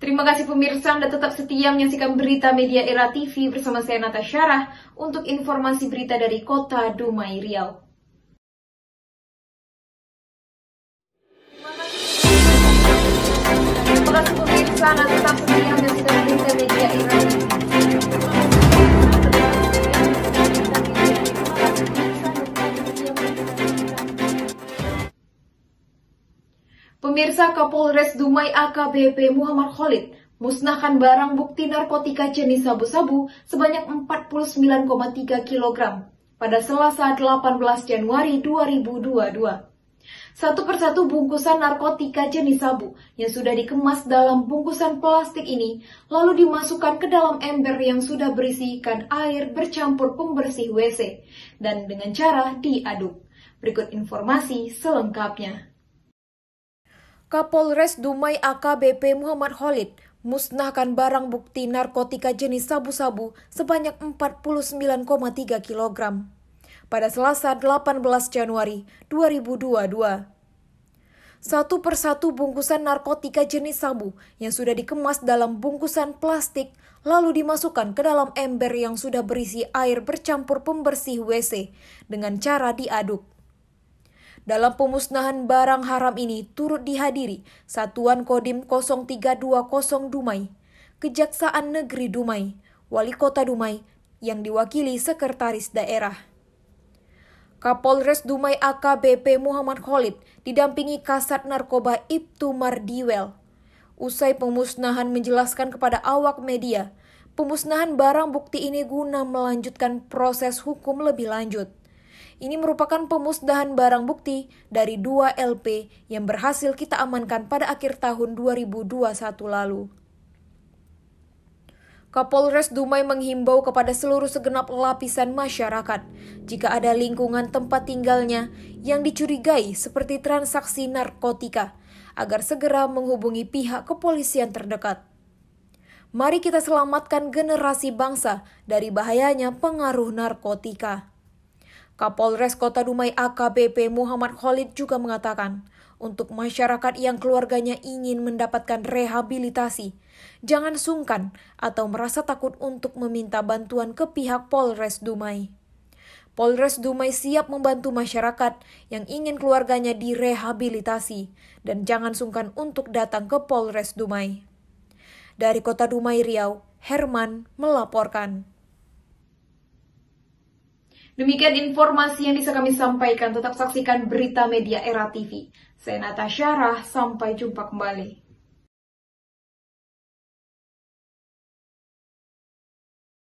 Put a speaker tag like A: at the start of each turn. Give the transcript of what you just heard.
A: Terima kasih pemirsa Anda tetap setia menyaksikan berita media era TV bersama saya Natasha Rah untuk informasi berita dari kota Dumai Riau. Terima kasih pemirsa Anda tetap setia Pemirsa Kapolres Dumai AKBP Muhammad Khalid musnahkan barang bukti narkotika jenis sabu-sabu sebanyak 49,3 kg pada Selasa 18 Januari 2022. Satu persatu bungkusan narkotika jenis sabu yang sudah dikemas dalam bungkusan plastik ini lalu dimasukkan ke dalam ember yang sudah berisikan air bercampur pembersih WC dan dengan cara diaduk. Berikut informasi selengkapnya. Kapolres Dumai AKBP Muhammad Khalid musnahkan barang bukti narkotika jenis sabu-sabu sebanyak 49,3 kg pada Selasa 18 Januari 2022. Satu persatu bungkusan narkotika jenis sabu yang sudah dikemas dalam bungkusan plastik lalu dimasukkan ke dalam ember yang sudah berisi air bercampur pembersih WC dengan cara diaduk. Dalam pemusnahan barang haram ini turut dihadiri Satuan Kodim 0320 Dumai, Kejaksaan Negeri Dumai, Wali Kota Dumai, yang diwakili Sekretaris Daerah. Kapolres Dumai AKBP Muhammad Khalid didampingi Kasat Narkoba Ibtu Mardiwel. Usai pemusnahan menjelaskan kepada awak media, pemusnahan barang bukti ini guna melanjutkan proses hukum lebih lanjut. Ini merupakan pemusdahan barang bukti dari dua LP yang berhasil kita amankan pada akhir tahun 2021 lalu. Kapolres Dumai menghimbau kepada seluruh segenap lapisan masyarakat jika ada lingkungan tempat tinggalnya yang dicurigai seperti transaksi narkotika agar segera menghubungi pihak kepolisian terdekat. Mari kita selamatkan generasi bangsa dari bahayanya pengaruh narkotika. Kapolres Kota Dumai AKBP Muhammad Khalid juga mengatakan, untuk masyarakat yang keluarganya ingin mendapatkan rehabilitasi, jangan sungkan atau merasa takut untuk meminta bantuan ke pihak Polres Dumai. Polres Dumai siap membantu masyarakat yang ingin keluarganya direhabilitasi dan jangan sungkan untuk datang ke Polres Dumai. Dari Kota Dumai Riau, Herman melaporkan. Demikian informasi yang bisa kami sampaikan. Tetap saksikan berita media era TV. Saya Natasha Rah, sampai jumpa kembali.